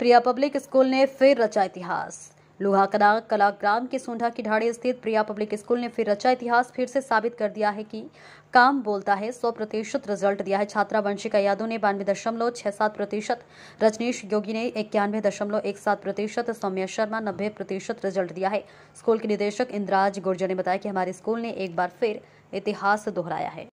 प्रिया public school ने फिर रचा इतिहास लोहाकदा ग्राम के सोंढा की ढाड़ी स्थित प्रिया पब्लिक स्कूल ने फिर रचा इतिहास फिर से साबित कर दिया है कि काम बोलता है सौ प्रतिशत रिजल्ट दिया है छात्रा वंशिका यादव ने बानवे दशमलव छह सात प्रतिशत रजनीश योगी ने इक्यानवे दशमलव एक सात प्रतिशत सौम्या शर्मा नब्बे प्रतिशत रिजल्ट दिया है स्कूल के निदेशक इंद्राज गुर्जर ने बताया कि हमारे स्कूल ने एक बार फिर इतिहास दोहराया है